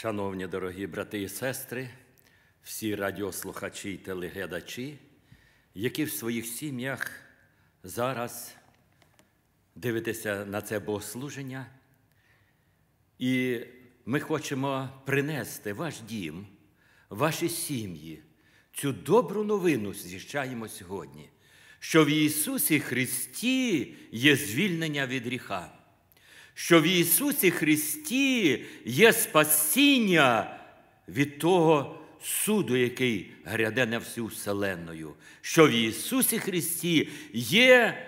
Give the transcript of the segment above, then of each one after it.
Шановні дорогі брати і сестри, всі радіослухачі і телеглядачі, які в своїх сім'ях зараз дивитися на це богослуження, і ми хочемо принести ваш дім, ваші сім'ї, цю добру новину зіщаємо сьогодні, що в Ісусі Христі є звільнення від гріха що в Ісусі Христі є спасіння від того суду, який гряде на всю Вселеною, що в Ісусі Христі є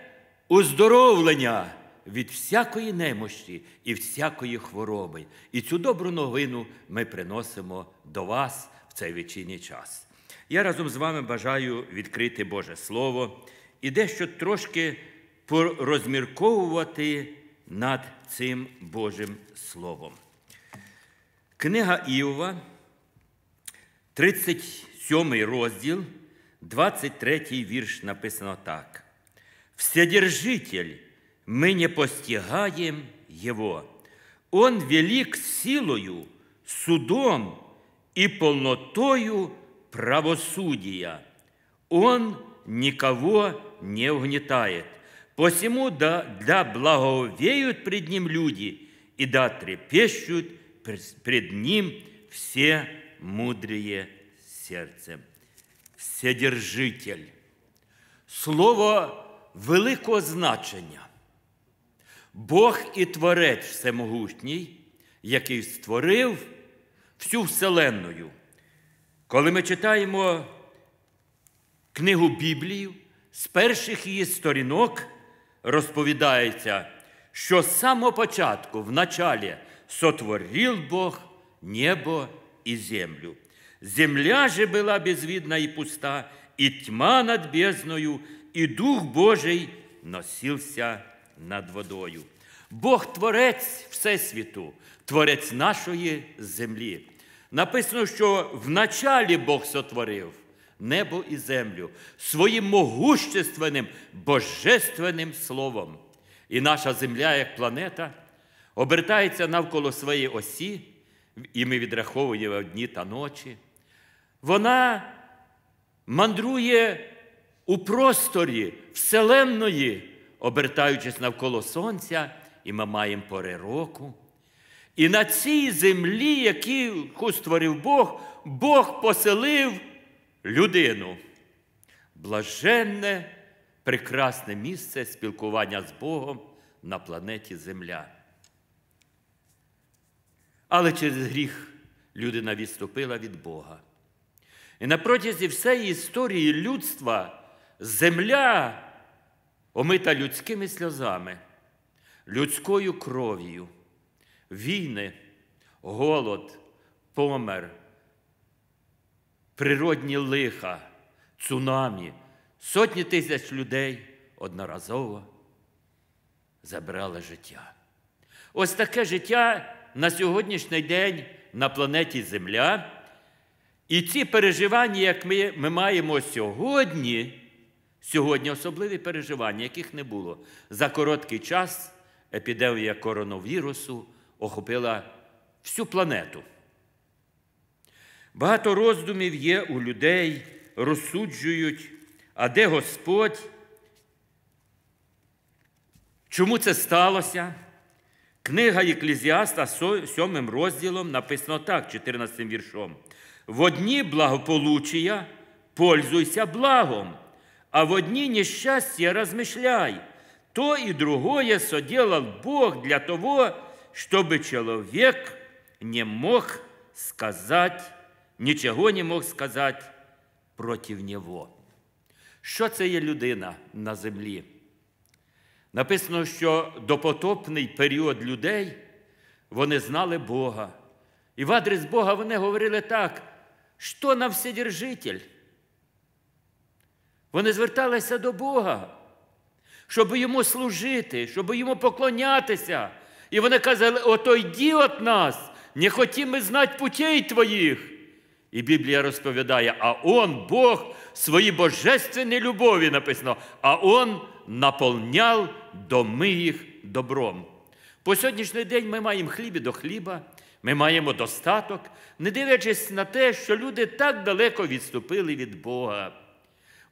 оздоровлення від всякої немощі і всякої хвороби. І цю добру новину ми приносимо до вас в цей вечірній час. Я разом з вами бажаю відкрити Боже Слово і дещо трошки порозмірковувати над цим Божим Словом. Книга Іова, 37 розділ, 23 вірш написано так. Вседержитель, ми не постигаем Его. Он велик силою, судом і полнотою правосуддя, Он нікого не угнетает. Посему да, да благовеют пред Ним люди, и да трепещут пред Ним все мудрые сердцем. Вседержитель. Слово великого значення. Бог і Творець Всемогутній, який створив всю Вселенную. Коли ми читаємо книгу Біблію з перших її сторінок, розповідається, що з самого початку, в началі, сотворив Бог небо і землю. Земля же була безвідна і пуста, і тьма над бездною, і Дух Божий носився над водою. Бог Творець Всесвіту, Творець нашої землі. Написано, що в началі Бог сотворив небо і землю своїм могущественним божественним словом. І наша земля, як планета, обертається навколо своєї осі, і ми відраховуємо дні та ночі. Вона мандрує у просторі Вселенної, обертаючись навколо Сонця, і ми маємо пори року. І на цій землі, яку створив Бог, Бог поселив людину. Блаженне, прекрасне місце спілкування з Богом на планеті Земля. Але через гріх людина відступила від Бога. І на протязі всієї історії людства земля омита людськими сльозами, людською кров'ю, війни, голод, помер, природні лиха, цунамі, сотні тисяч людей одноразово забрали життя. Ось таке життя на сьогоднішній день на планеті Земля. І ці переживання, як ми, ми маємо сьогодні, сьогодні особливі переживання, яких не було. За короткий час епідемія коронавірусу охопила всю планету. Багато роздумів є у людей, розсуджують, а де Господь? Чому це сталося? Книга Єклезіаста, 7 розділом написано так, 14 віршом. В одні благополуччя пользуйся благом, а в одні нещастя розмишляй, То и другое соделал Бог для того, щоб чоловік не мог сказати нічого не мог сказати проти нього. Що це є людина на землі? Написано, що допотопний період людей вони знали Бога. І в адрес Бога вони говорили так, що на Вседержитель? Вони зверталися до Бога, щоб йому служити, щоб йому поклонятися. І вони казали: отойді от нас, не хотімо знати путей твоїх. І Біблія розповідає, а Он, Бог, свої божественні любові написано, а Он наповняв доми їх добром. По сьогоднішній день ми маємо хліб до хліба, ми маємо достаток, не дивлячись на те, що люди так далеко відступили від Бога.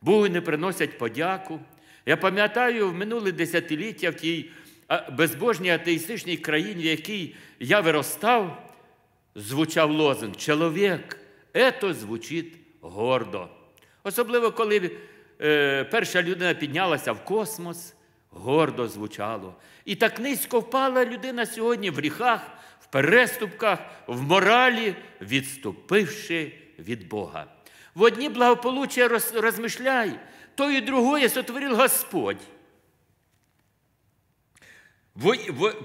Богу не приносять подяку. Я пам'ятаю в минуле десятиліття в тій безбожній атеїстичній країні, в якій я виростав, звучав лозунг Чоловік Ето звучить гордо. Особливо, коли е, перша людина піднялася в космос, гордо звучало. І так низько впала людина сьогодні в гріхах, в переступках, в моралі, відступивши від Бога. В одні благополуччя розмишляй, то і другое сотворив Господь.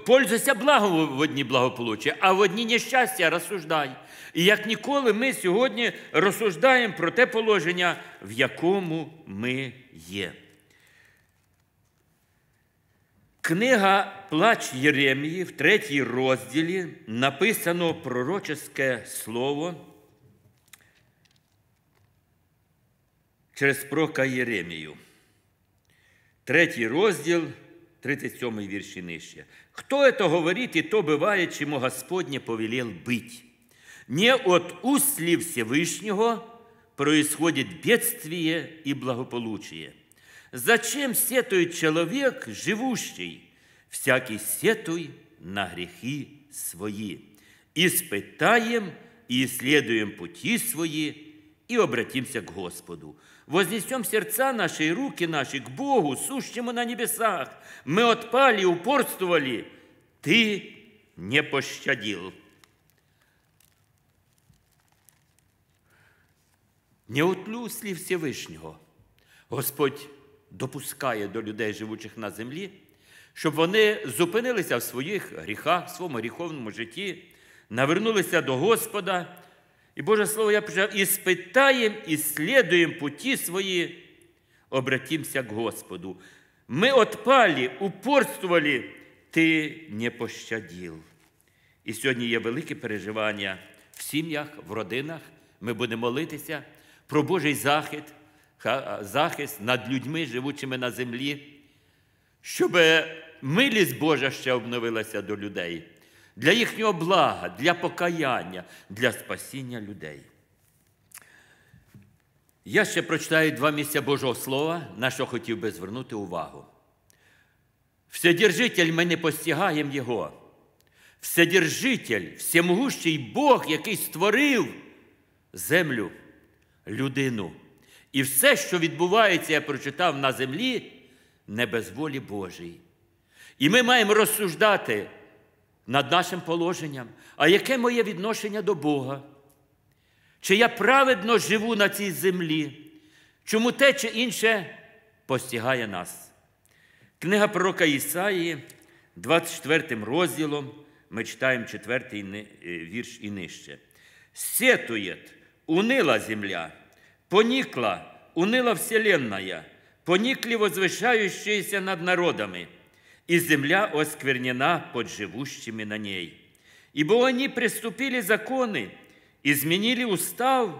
Пользуйся благом в одні благополуччя, а в одні нещастя розсуждай. І як ніколи, ми сьогодні розсуждаємо про те положення, в якому ми є. Книга Плач Єремії в третій розділі написано пророчеське слово через прока Єремію. Третій розділ. 37 вірші нижче. «Кто это говорит, и то бывает, чему Господне повелел быть. Не от уст слів Всевышнего происходит бедствие и благополучие. Зачем сетует человек, живущий, всякий сетуй на грехи свои, испытаем и исследуем пути свои, і обратимся к Господу. Вознесем сердца наши и руки наши к Богу, сущему на небесах. Мы отпали, упорствовали. Ты не пощадил. Не утлю слів Всевишнього. Господь допускає до людей, живучих на землі, щоб вони зупинилися в своїх гріхах, в своєму гріховному житті, навернулися до Господа. І Боже Слово я почав, іспитаєм і слідуємо путі свої, обратимся к Господу. Ми отпали, упорствували, Ти не пощаділ. І сьогодні є велике переживання в сім'ях, в родинах. Ми будемо молитися про Божий захист, захист над людьми, живучими на землі, щоб милість Божа ще обновилася до людей для їхнього блага, для покаяння, для спасіння людей. Я ще прочитаю два місця Божого Слова, на що хотів би звернути увагу. Вседержитель ми не постігаємо Його. Вседержитель, всемогущий Бог, який створив землю, людину. І все, що відбувається, я прочитав на землі, не без волі Божій. І ми маємо розсуждати над нашим положенням, а яке моє відношення до Бога? Чи я праведно живу на цій землі? Чому те чи інше постігає нас? Книга пророка Ісаї, 24 розділом, ми читаємо 4 е, вірш і нижче. Сетует, унила земля, понікла унила вселенная, поникли возвышающиеся над народами и земля осквернена под живущими на ней. Ибо они приступили законы, изменили устав,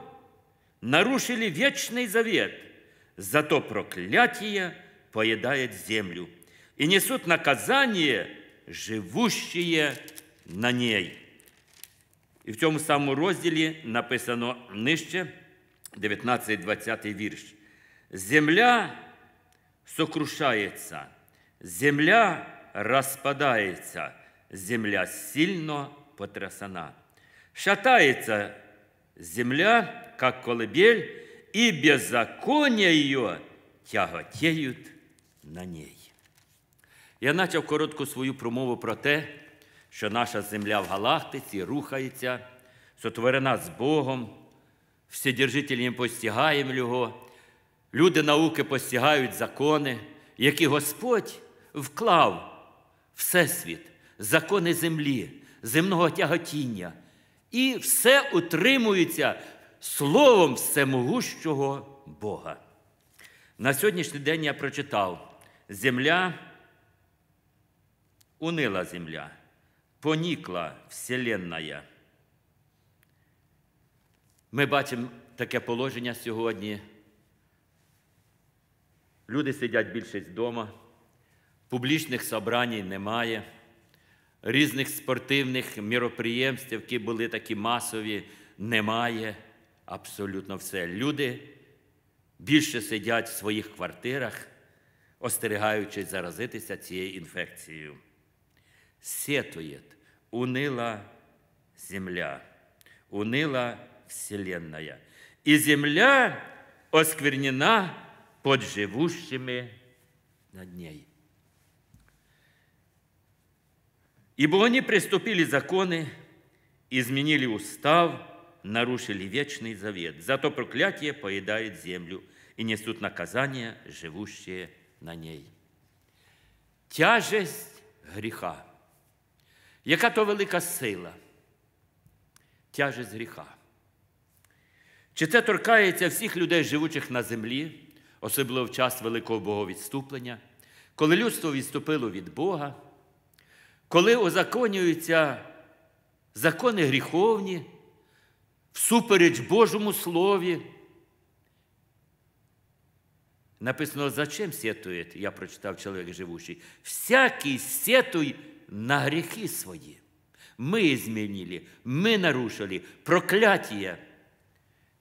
нарушили вечный завет, зато проклятие поедает землю и несут наказание, живущие на ней. И в цьому самому розділі написано нижче, 19-20 вірш. Земля сокрушається земля розпадається, земля сильно потрясена. шатається земля, як колыбель, і беззаконня її тяготіють на ній. Я почав коротку свою промову про те, що наша земля в галактиці рухається, сотворена з Богом, вседержителем постігаємо Його, люди науки постігають закони, які Господь вклав Всесвіт, закони землі, земного тяготіння. І все утримується словом всемогущого Бога. На сьогоднішній день я прочитав: земля унила земля, понікла вселенная. Ми бачимо таке положення сьогодні. Люди сидять більшість вдома публічних собрань немає, різних спортивних міроприємств, які були такі масові, немає. Абсолютно все. Люди більше сидять в своїх квартирах, остерігаючись заразитися цією інфекцією. Сетує, унила земля, унила вселенная. і земля осквернена под живущими над ней. Ибо они приступили законы, изменили устав, нарушили вечный завет. Зато проклятие поедает землю и несут наказание, живущие на ней. Тяжесть гріха. Яка то велика сила? Тяжесть гріха. Чи це торкається всіх людей, живучих на землі, особливо в час великого боговідступлення, коли людство відступило від Бога? коли озаконюються закони гріховні, всупереч Божому Слові, написано, за чим сєтує, я прочитав чоловік живучий. всякий сєтуй на гріхи свої. Ми изменили, ми нарушили проклятие,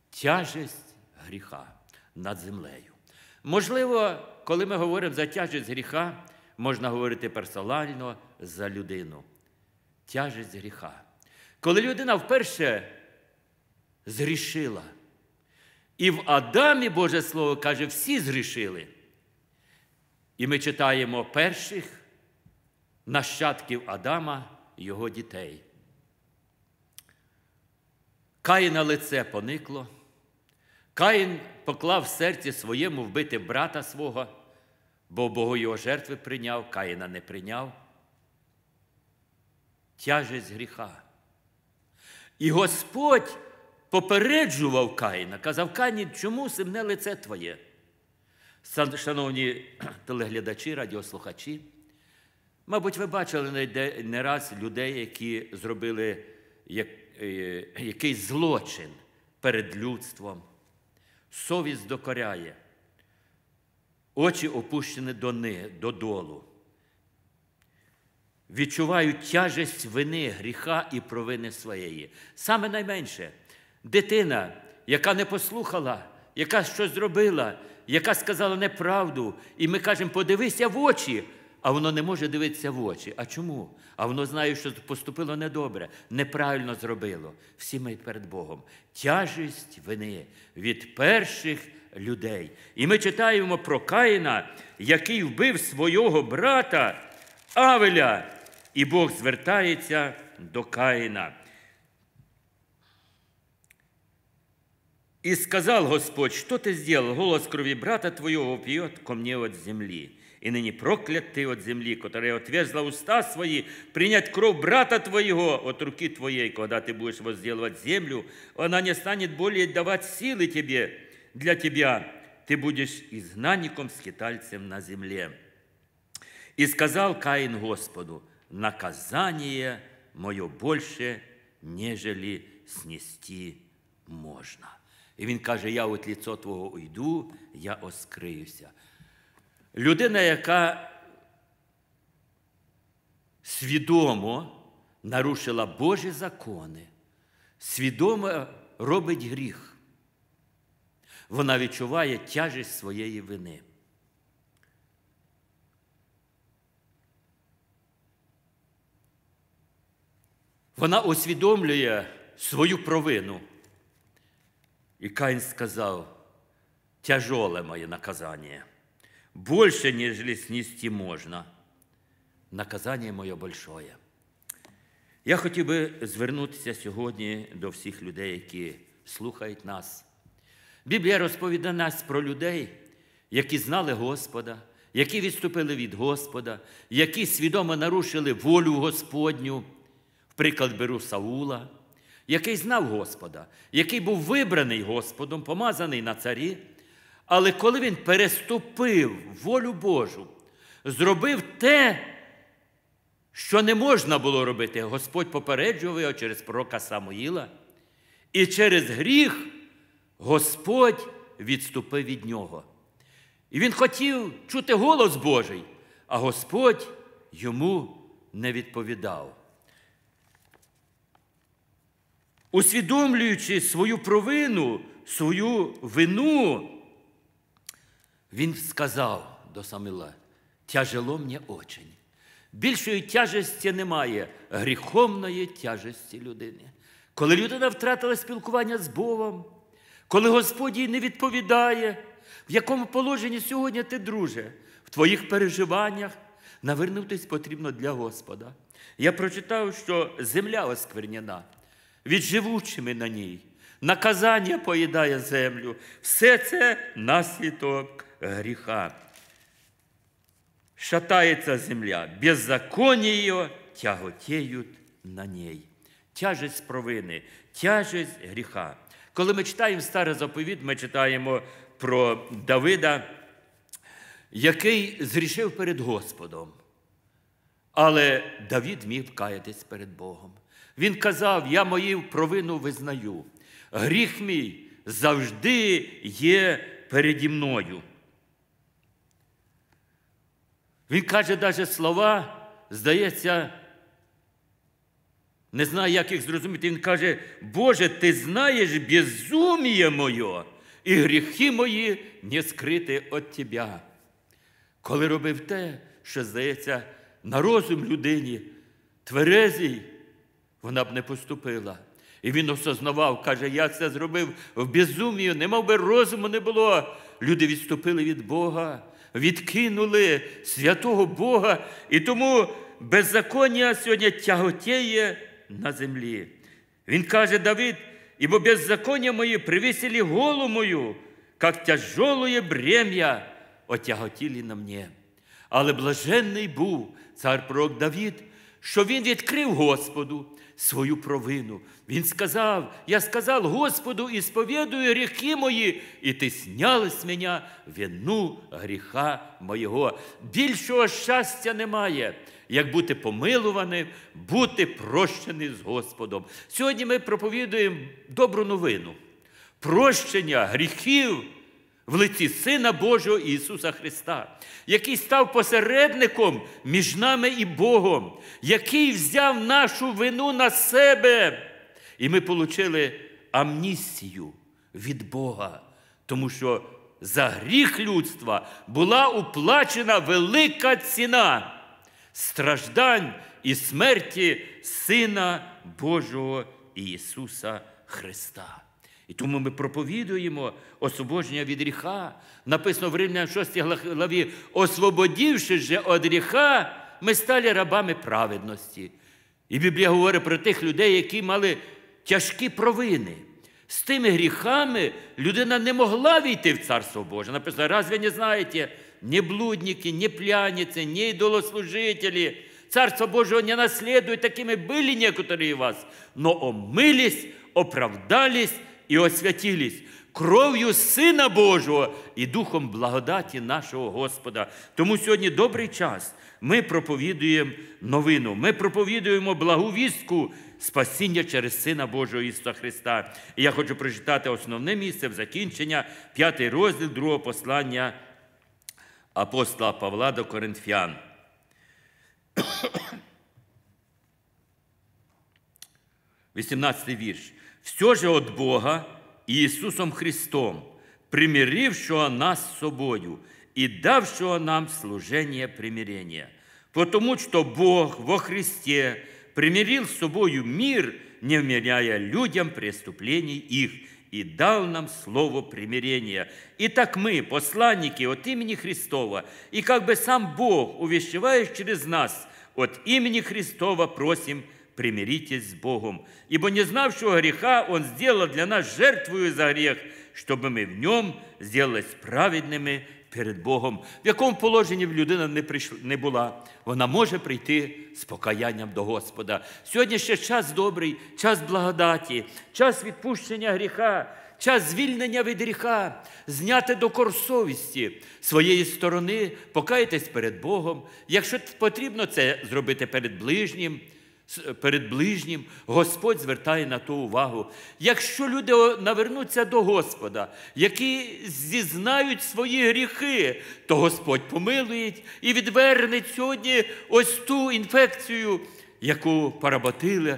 тяжесть гріха над землею. Можливо, коли ми говоримо за тяжесть гріха, можна говорити персонально за людину. Тяжесть гріха. Коли людина вперше зрішила, І в Адамі, Боже Слово каже, всі зрішили. І ми читаємо перших нащадків Адама, його дітей. Каїна лице поникло. Каїн поклав в серці своєму вбити брата свого бо Богу його жертви прийняв, Каїна не прийняв. Тяжесть гріха. І Господь попереджував Каїна, казав, Каїн, чому симне лице твоє? Шановні телеглядачі, радіослухачі, мабуть, ви бачили не раз людей, які зробили е, якийсь злочин перед людством. Совість докоряє очі опущені дони додолу, відчувають тяжесть вини, гріха і провини своєї. Саме найменше дитина, яка не послухала, яка щось зробила, яка сказала неправду, і ми кажемо, подивися в очі. А воно не може дивитися в очі. А чому? А воно знає, що поступило недобре, неправильно зробило. Всі ми перед Богом. Тяжість вини від перших людей. І ми читаємо про Каїна, який вбив свого брата Авеля, і Бог звертається до Каїна. И сказал Господь, что Ти сделал? Голос крові брата твоего вопьет ко мне от земли. И нині проклят Ти от земли, которая отверзла уста свои, принять кровь брата твоего от руки твоей, когда ты будешь возделывать землю, она не станет более давать силы тебе, для тебя, ты будешь изгнанником, скитальцем на земле». И сказал Каин Господу, «Наказание мое больше, нежели снести можна». І він каже: Я от ліцо Твого уйду, я оскриюся. Людина, яка свідомо нарушила Божі закони, свідомо робить гріх вона відчуває тяжість своєї вини. Вона усвідомлює свою провину. І Каїн сказав, тяжоле моє наказання, більше, ніж лісністі можна. Наказання моє большое. Я хотів би звернутися сьогодні до всіх людей, які слухають нас. Біблія розповідає нас про людей, які знали Господа, які відступили від Господа, які свідомо нарушили волю Господню, приклад беру Саула, який знав Господа, який був вибраний Господом, помазаний на царі. Але коли він переступив волю Божу, зробив те, що не можна було робити, Господь попереджував його через пророка Самуїла і через гріх. Господь відступив від нього. І він хотів чути голос Божий, а Господь йому не відповідав. Усвідомлюючи свою провину, свою вину, він сказав до Самила, тяжело мені очень. Більшої тяжесті немає, гріховної тяжесті людини. Коли людина втратила спілкування з Богом, коли Господь їй не відповідає, в якому положенні сьогодні ти, друже, в твоїх переживаннях навернутись потрібно для Господа. Я прочитав, що земля осквернена, відживучими на ній, наказання поїдає землю. Все це наслідок гріха. Шатається земля, беззаконію тяготіють на ній. Тяжесть провини, тяжесть гріха. Коли ми читаємо старий заповіт, ми читаємо про Давида, який зрішив перед Господом. Але Давід міг каятись перед Богом. Він казав: Я мою провину визнаю. Гріх мій завжди є переді мною. Він каже навіть слова, здається, не знає, як їх зрозуміти. Він каже: Боже, ти знаєш безуміє моє, і гріхи мої не скрити від Тебе. Коли робив те, що здається, на розум людині, тверезій, вона б не поступила. І він осознавав, каже, я це зробив в безумію, не мав би розуму не було. Люди відступили від Бога, відкинули святого Бога. І тому беззаконня сьогодні тяготіє на землі. Він каже Давид, ибо беззаконня мої привісили голу мою, как тяжелое брем'я отяготіли на мені. Але блаженний був цар пророк Давид, що він відкрив Господу свою провину. Він сказав: Я сказав Господу, і сповідую гріхи мої, і ти сняли з мене вину гріха моєго. Більшого щастя немає як бути помилуваним, бути прощеним з Господом. Сьогодні ми проповідуємо добру новину, прощення гріхів в лиці Сина Божого Ісуса Христа, який став посередником між нами і Богом, який взяв нашу вину на себе. І ми отримали амністію від Бога, тому що за гріх людства була уплачена велика ціна страждань і смерті Сина Божого Ісуса Христа. І тому ми проповідуємо освободження від гріха. Написано в Римлян 6 главі, освободівши же від гріха, ми стали рабами праведності. І Біблія говорить про тих людей, які мали тяжкі провини. З тими гріхами людина не могла війти в Царство Боже. Написано, разве не знаєте, ні блудники, ні пляниці, ні идолослужители. Царство Божие не наследует, такими були некоторі из вас, но омились, оправдались і освятились кров'ю Сина Божого і Духом благодаті нашого Господа. Тому сьогодні добрий час ми проповідуємо новину, ми проповідуємо благу вістку спасіння через Сина Божого Ісуса Христа. І я хочу прочитати основне місце в закінчення, п'ятий розділ другого послання апостола Павла до Коринфян. Вісімнадцятий вірш. Все же от Бога Ісусом Христом, примирившого нас з собою і давшего нам служение примирения, потому что Бог во Христе примирил с собою мир, не вменяя людям преступлений их, и дал нам слово примирения. Итак мы, посланники от имени Христова, и как бы сам Бог, увещеваешь через нас, от имени Христова просим, примиритесь с Богом. Ибо не знавшего греха Он сделал для нас жертвую за грех, чтобы мы в нем сделались праведными перед Богом, в якому положенні людина не прийшла, не була, вона може прийти з покаянням до Господа. Сьогодні ще час добрий, час благодаті, час відпущення гріха, час звільнення від гріха, зняти до корсовісті своєї сторони, покаятись перед Богом. Якщо потрібно це зробити перед ближнім перед ближнім, Господь звертає на то увагу. Якщо люди навернуться до Господа, які зізнають свої гріхи, то Господь помилує і відверне сьогодні ось ту інфекцію яку поработило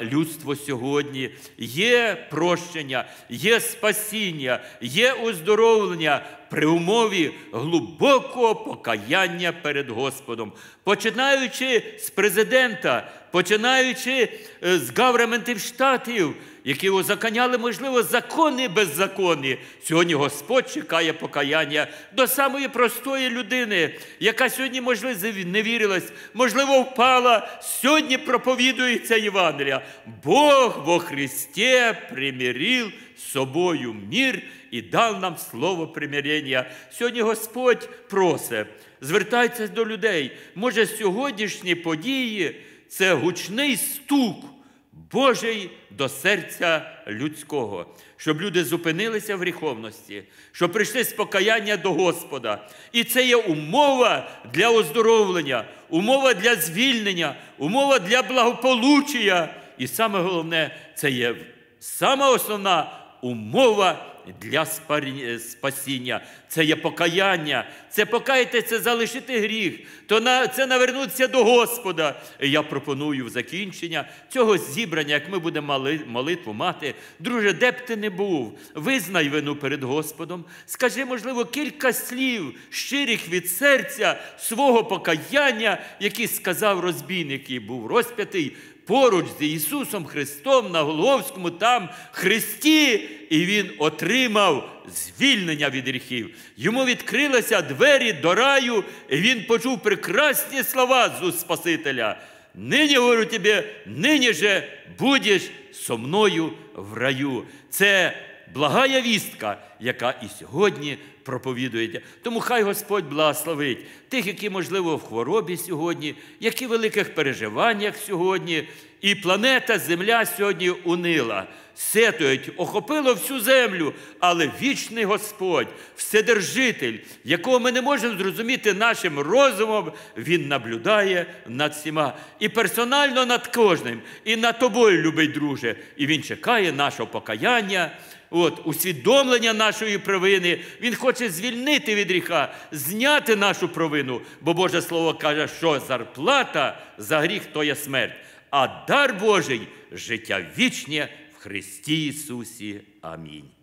людство сьогодні. Є прощення, є спасіння, є оздоровлення при умові глибокого покаяння перед Господом, починаючи з президента, починаючи е, з гаврементів штатів які узаконяли, можливо, закони беззаконні. Сьогодні Господь чекає покаяння до самої простої людини, яка сьогодні, можливо, не вірилась, можливо, впала. Сьогодні проповідується Євангелія. Бог во Христі примирив з собою мір і дав нам слово примирення. Сьогодні Господь просить, звертається до людей. Може, сьогоднішні події це гучний стук. Божий до серця людського, щоб люди зупинилися в гріховності, щоб прийшли з покаяння до Господа. І це є умова для оздоровлення, умова для звільнення, умова для благополуччя. І саме головне, це є сама основна умова для е, спасіння. Це є покаяння. Це покаятися, залишити гріх, то на це навернутися до Господа. Я пропоную в закінчення цього зібрання, як ми будемо молитву мати. Друже, де б ти не був, визнай вину перед Господом. Скажи, можливо, кілька слів, щирих від серця, свого покаяння, які сказав розбійник, який був розп'ятий поруч з Ісусом Христом на Головському там Христі, і Він отримав звільнення від гріхів. Йому відкрилися двері до раю, і він почув прекрасні слова з уст Спасителя. Нині говорю тобі, нині же будеш со мною в раю. Це благая вістка, яка і сьогодні проповідується. Тому хай Господь благословить тих, які, можливо, в хворобі сьогодні, які в великих переживаннях сьогодні, і планета Земля сьогодні унила, сетують, охопило всю землю, але вічний Господь, Вседержитель, якого ми не можемо зрозуміти нашим розумом, Він наблюдає над всіма. І персонально над кожним, і над тобою, любий друже, і Він чекає нашого покаяння от, усвідомлення нашої провини. Він хоче звільнити від гріха, зняти нашу провину. Бо Боже Слово каже, що зарплата за гріх то є смерть, а дар Божий життя вічне в Христі Ісусі. Амінь.